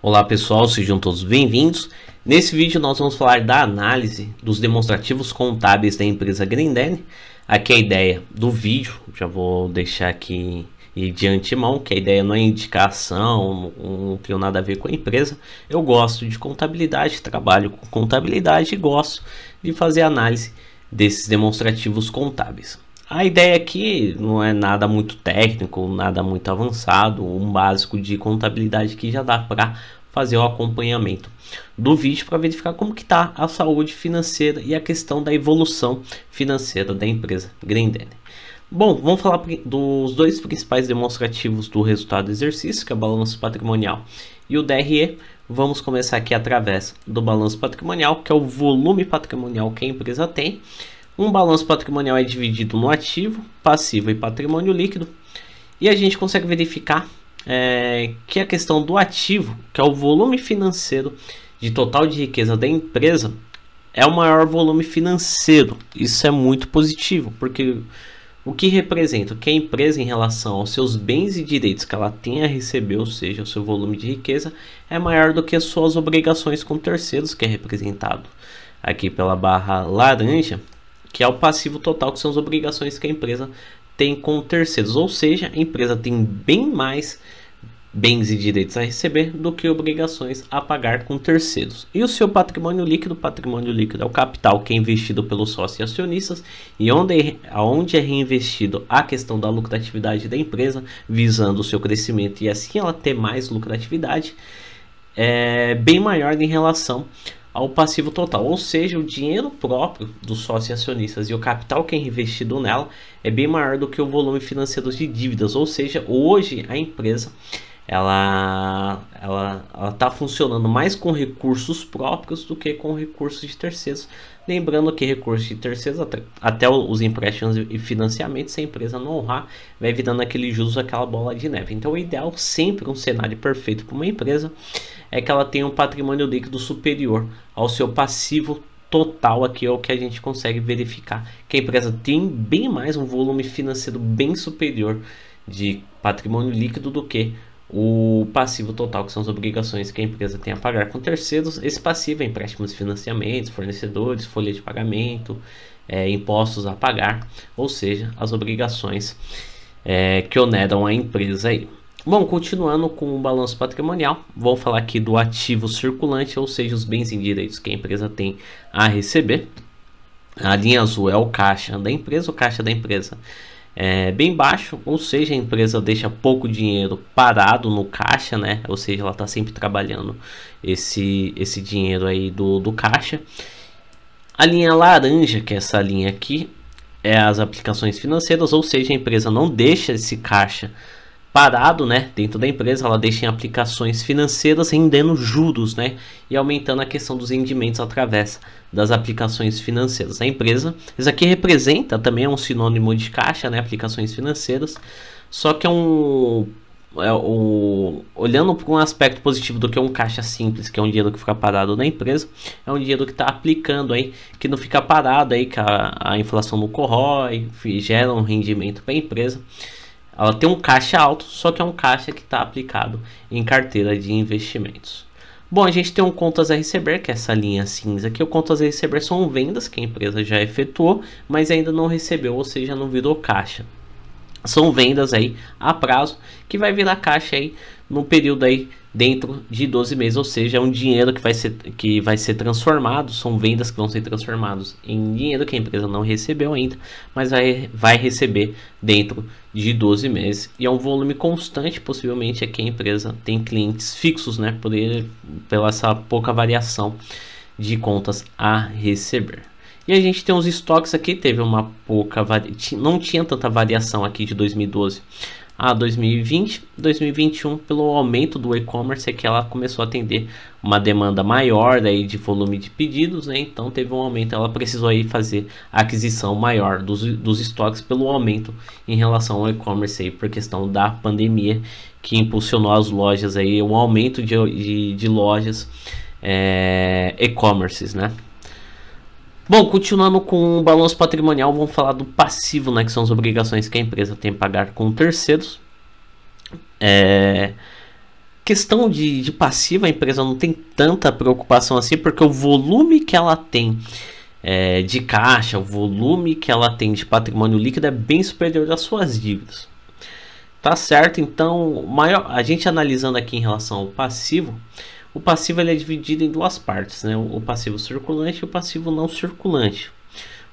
Olá pessoal, sejam todos bem-vindos. Nesse vídeo nós vamos falar da análise dos demonstrativos contábeis da empresa Grindene. Aqui é a ideia do vídeo, já vou deixar aqui de antemão, que a ideia não é indicação, não, não tem nada a ver com a empresa. Eu gosto de contabilidade, trabalho com contabilidade e gosto de fazer análise desses demonstrativos contábeis. A ideia aqui não é nada muito técnico, nada muito avançado, um básico de contabilidade que já dá para fazer o acompanhamento do vídeo para verificar como que está a saúde financeira e a questão da evolução financeira da empresa Grindel. Bom, vamos falar dos dois principais demonstrativos do resultado do exercício, que é o balanço patrimonial e o DRE. Vamos começar aqui através do balanço patrimonial, que é o volume patrimonial que a empresa tem um balanço patrimonial é dividido no ativo, passivo e patrimônio líquido. E a gente consegue verificar é, que a questão do ativo, que é o volume financeiro de total de riqueza da empresa, é o maior volume financeiro. Isso é muito positivo, porque o que representa que a empresa em relação aos seus bens e direitos que ela tem a receber, ou seja, o seu volume de riqueza, é maior do que as suas obrigações com terceiros, que é representado aqui pela barra laranja, que é o passivo total, que são as obrigações que a empresa tem com terceiros. Ou seja, a empresa tem bem mais bens e direitos a receber do que obrigações a pagar com terceiros. E o seu patrimônio líquido? Patrimônio líquido é o capital que é investido pelos sócios e acionistas e onde, é, onde é reinvestido a questão da lucratividade da empresa, visando o seu crescimento e assim ela ter mais lucratividade é, bem maior em relação ao passivo total, ou seja, o dinheiro próprio dos sócios e acionistas e o capital que é investido nela é bem maior do que o volume financeiro de dívidas, ou seja, hoje a empresa ela ela ela está funcionando mais com recursos próprios do que com recursos de terceiros lembrando que recursos de terceiros até, até os empréstimos e financiamentos se a empresa não honrar vai virando aquele juros aquela bola de neve então o ideal sempre um cenário perfeito para uma empresa é que ela tenha um patrimônio líquido superior ao seu passivo total aqui é o que a gente consegue verificar que a empresa tem bem mais um volume financeiro bem superior de patrimônio líquido do que o passivo total, que são as obrigações que a empresa tem a pagar com terceiros. Esse passivo é empréstimos, financiamentos, fornecedores, folha de pagamento, é, impostos a pagar, ou seja, as obrigações é, que oneram a empresa aí. Bom, continuando com o balanço patrimonial, vou falar aqui do ativo circulante, ou seja, os bens e direitos que a empresa tem a receber. A linha azul é o caixa da empresa, o caixa da empresa é, bem baixo, ou seja, a empresa deixa pouco dinheiro parado no caixa, né? Ou seja, ela está sempre trabalhando esse, esse dinheiro aí do, do caixa. A linha laranja, que é essa linha aqui, é as aplicações financeiras, ou seja, a empresa não deixa esse caixa parado, né, dentro da empresa, ela deixa em aplicações financeiras rendendo juros, né, e aumentando a questão dos rendimentos através das aplicações financeiras da empresa. Isso aqui representa também é um sinônimo de caixa, né? Aplicações financeiras, só que é um é o, olhando para um aspecto positivo do que é um caixa simples, que é um dinheiro que fica parado na empresa, é um dinheiro que está aplicando aí, que não fica parado aí, que a, a inflação não corrói, gera um rendimento para a empresa. Ela tem um caixa alto, só que é um caixa que está aplicado em carteira de investimentos. Bom, a gente tem um contas a receber, que é essa linha cinza aqui. O contas a receber são vendas que a empresa já efetuou, mas ainda não recebeu, ou seja, não virou caixa são vendas aí a prazo que vai vir na caixa aí no período aí dentro de 12 meses, ou seja, é um dinheiro que vai ser que vai ser transformado, são vendas que vão ser transformados em dinheiro que a empresa não recebeu ainda, mas vai, vai receber dentro de 12 meses e é um volume constante, possivelmente é que a empresa tem clientes fixos, né, por ele, pela essa pouca variação de contas a receber. E a gente tem uns estoques aqui, teve uma pouca variação, não tinha tanta variação aqui de 2012 a 2020, 2021 pelo aumento do e-commerce é que ela começou a atender uma demanda maior daí de volume de pedidos, né? Então teve um aumento, ela precisou aí fazer a aquisição maior dos, dos estoques pelo aumento em relação ao e-commerce aí por questão da pandemia que impulsionou as lojas aí, o um aumento de, de, de lojas eh, e-commerces, né? Bom, continuando com o balanço patrimonial, vamos falar do passivo, né, que são as obrigações que a empresa tem a pagar com terceiros. É... Questão de, de passivo, a empresa não tem tanta preocupação assim, porque o volume que ela tem é, de caixa, o volume que ela tem de patrimônio líquido é bem superior às suas dívidas. Tá certo? Então, maior, a gente analisando aqui em relação ao passivo, o passivo ele é dividido em duas partes, né? o passivo circulante e o passivo não circulante.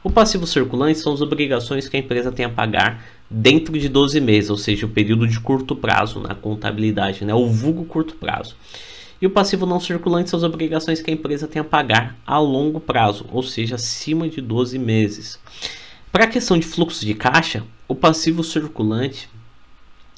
O passivo circulante são as obrigações que a empresa tem a pagar dentro de 12 meses, ou seja, o período de curto prazo na né? contabilidade, né? o vulgo curto prazo. E o passivo não circulante são as obrigações que a empresa tem a pagar a longo prazo, ou seja, acima de 12 meses. Para a questão de fluxo de caixa, o passivo circulante,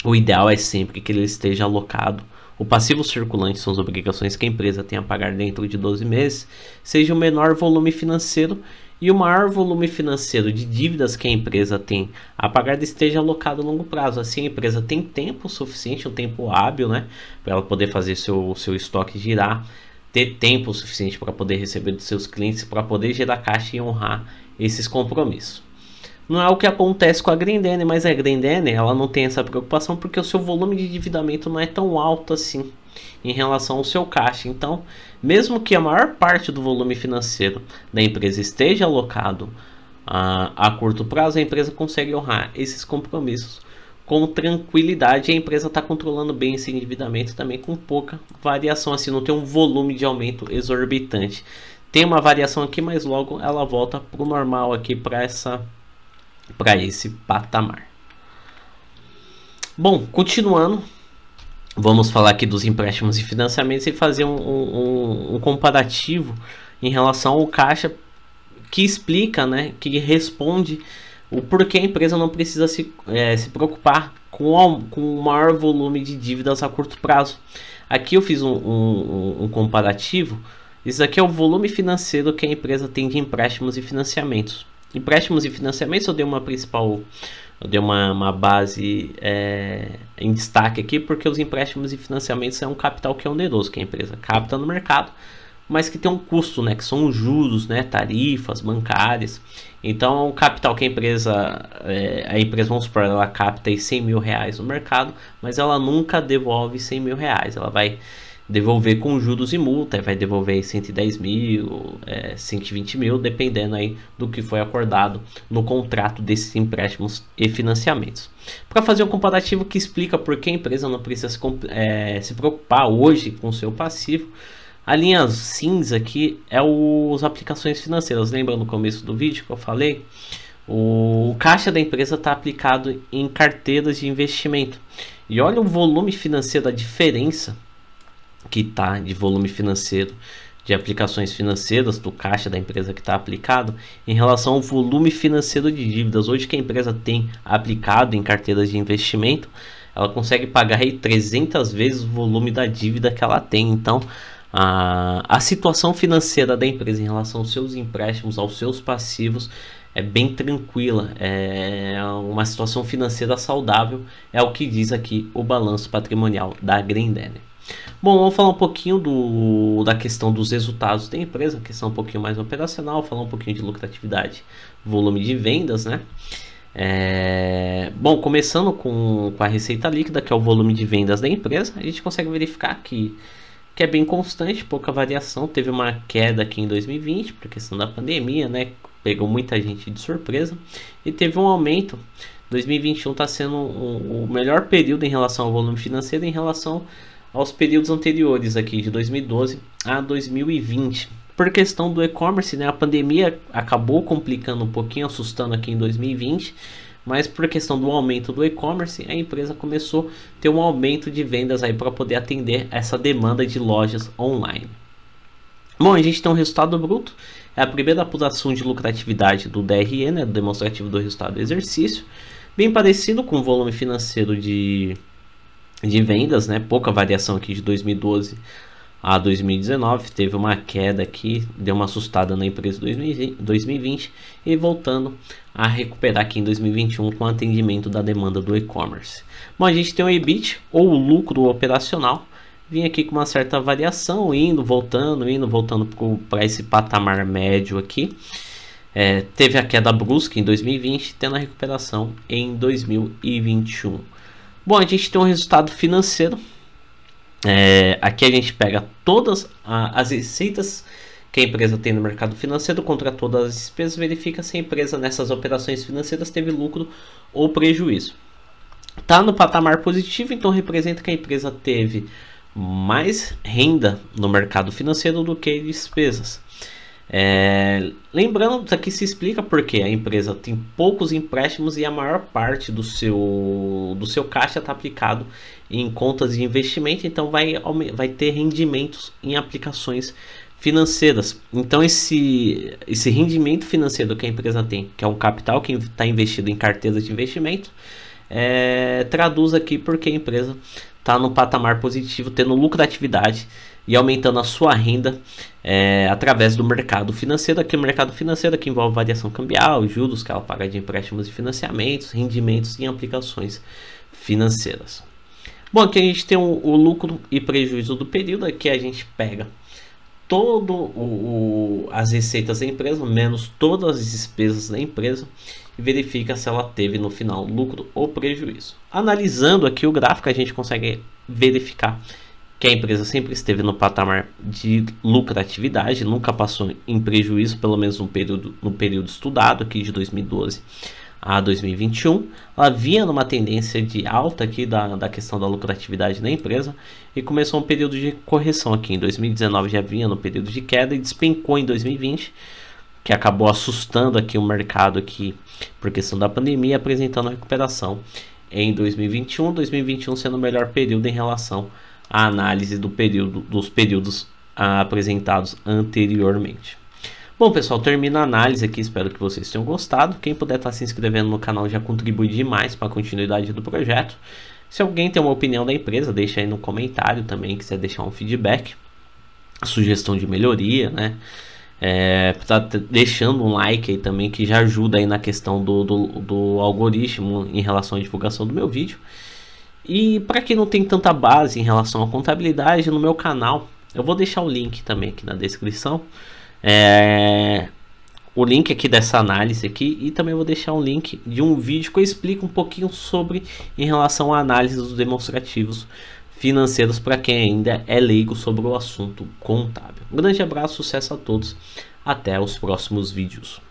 o ideal é sempre que ele esteja alocado o passivo circulante são as obrigações que a empresa tem a pagar dentro de 12 meses, seja o menor volume financeiro e o maior volume financeiro de dívidas que a empresa tem a pagar esteja alocado a longo prazo. Assim, a empresa tem tempo suficiente, um tempo hábil, né, para ela poder fazer seu, seu estoque girar, ter tempo suficiente para poder receber dos seus clientes, para poder gerar caixa e honrar esses compromissos. Não é o que acontece com a Grendene, mas a é Grendene ela não tem essa preocupação porque o seu volume de endividamento não é tão alto assim em relação ao seu caixa. Então, mesmo que a maior parte do volume financeiro da empresa esteja alocado a, ah, a curto prazo, a empresa consegue honrar esses compromissos com tranquilidade. A empresa está controlando bem esse endividamento também com pouca variação, assim, não tem um volume de aumento exorbitante. Tem uma variação aqui, mas logo ela volta para o normal aqui para essa para esse patamar. Bom, continuando, vamos falar aqui dos empréstimos e financiamentos e fazer um, um, um comparativo em relação ao caixa que explica, né, que responde o porquê a empresa não precisa se, é, se preocupar com, com o maior volume de dívidas a curto prazo. Aqui eu fiz um, um, um, comparativo. Isso aqui é o volume financeiro que a empresa tem de empréstimos e financiamentos empréstimos e financiamentos, eu dei uma principal, eu dei uma, uma base é, em destaque aqui, porque os empréstimos e financiamentos é um capital que é oneroso, que é a empresa capta no mercado, mas que tem um custo, né, que são os juros, né, tarifas bancárias. Então, é um capital que a empresa, é, a empresa, vamos supor, ela capta aí 100 mil reais no mercado, mas ela nunca devolve 100 mil reais, ela vai devolver com juros e multa, vai devolver 110 mil, é, 120 mil, dependendo aí do que foi acordado no contrato desses empréstimos e financiamentos. Para fazer um comparativo que explica por que a empresa não precisa se, é, se preocupar hoje com seu passivo, a linha cinza aqui é as aplicações financeiras. Lembra no começo do vídeo que eu falei? O, o caixa da empresa está aplicado em carteiras de investimento. E olha o volume financeiro, a diferença que está de volume financeiro de aplicações financeiras do caixa da empresa que está aplicado em relação ao volume financeiro de dívidas. Hoje que a empresa tem aplicado em carteiras de investimento, ela consegue pagar aí 300 vezes o volume da dívida que ela tem. Então, a, a situação financeira da empresa em relação aos seus empréstimos, aos seus passivos, é bem tranquila, é uma situação financeira saudável, é o que diz aqui o balanço patrimonial da Green Bom, vamos falar um pouquinho do, da questão dos resultados da empresa, questão um pouquinho mais operacional, falar um pouquinho de lucratividade, volume de vendas, né? É, bom, começando com, com a receita líquida, que é o volume de vendas da empresa, a gente consegue verificar que, que é bem constante, pouca variação. Teve uma queda aqui em 2020, por questão da pandemia, né? Pegou muita gente de surpresa. E teve um aumento. 2021 está sendo o melhor período em relação ao volume financeiro, em relação aos períodos anteriores aqui de 2012 a 2020. Por questão do e-commerce, né, a pandemia acabou complicando um pouquinho, assustando aqui em 2020, mas por questão do aumento do e-commerce, a empresa começou a ter um aumento de vendas aí para poder atender essa demanda de lojas online. Bom, a gente tem um resultado bruto, é a primeira apuração de lucratividade do DRE, né, do demonstrativo do resultado do exercício, bem parecido com o volume financeiro de de vendas, né? Pouca variação aqui de 2012 a 2019, teve uma queda aqui, deu uma assustada na empresa 2020 e voltando a recuperar aqui em 2021 com atendimento da demanda do e-commerce. Bom, a gente tem o EBIT ou lucro operacional, vim aqui com uma certa variação, indo, voltando, indo, voltando para esse patamar médio aqui. É, teve a queda brusca em 2020, tendo a recuperação em 2021. Bom, a gente tem um resultado financeiro. É, aqui a gente pega todas a, as receitas que a empresa tem no mercado financeiro contra todas as despesas, verifica se a empresa nessas operações financeiras teve lucro ou prejuízo. Está no patamar positivo, então representa que a empresa teve mais renda no mercado financeiro do que despesas. É, lembrando, isso aqui se explica porque a empresa tem poucos empréstimos e a maior parte do seu, do seu caixa está aplicado em contas de investimento, então vai, vai ter rendimentos em aplicações financeiras. Então esse, esse rendimento financeiro que a empresa tem, que é um capital que está investido em carteiras de investimento, é, traduz aqui porque a empresa está no patamar positivo, tendo lucratividade e aumentando a sua renda é, através do mercado financeiro, aqui é o mercado financeiro que envolve variação cambial, juros que ela é paga de empréstimos e financiamentos, rendimentos e aplicações financeiras. Bom, aqui a gente tem o, o lucro e prejuízo do período, aqui a gente pega todo o, o, as receitas da empresa, menos todas as despesas da empresa e verifica se ela teve no final lucro ou prejuízo. Analisando aqui o gráfico, a gente consegue verificar que a empresa sempre esteve no patamar de lucratividade, nunca passou em prejuízo, pelo menos no período, no período estudado, aqui de 2012 a 2021. Ela vinha numa tendência de alta aqui da, da questão da lucratividade da empresa e começou um período de correção aqui. Em 2019 já vinha no período de queda e despencou em 2020, que acabou assustando aqui o mercado aqui por questão da pandemia, apresentando recuperação em 2021, 2021 sendo o melhor período em relação a a análise do período, dos períodos ah, apresentados anteriormente. Bom, pessoal, termina a análise aqui, espero que vocês tenham gostado. Quem puder estar tá se inscrevendo no canal já contribui demais para a continuidade do projeto. Se alguém tem uma opinião da empresa, deixa aí no comentário também, quiser deixar um feedback, sugestão de melhoria, né? É, tá deixando um like aí também que já ajuda aí na questão do, do, do algoritmo em relação à divulgação do meu vídeo. E para quem não tem tanta base em relação à contabilidade, no meu canal, eu vou deixar o link também aqui na descrição. É, o link aqui dessa análise aqui e também vou deixar um link de um vídeo que eu explico um pouquinho sobre em relação à análise dos demonstrativos financeiros para quem ainda é leigo sobre o assunto contábil. Um grande abraço, sucesso a todos, até os próximos vídeos.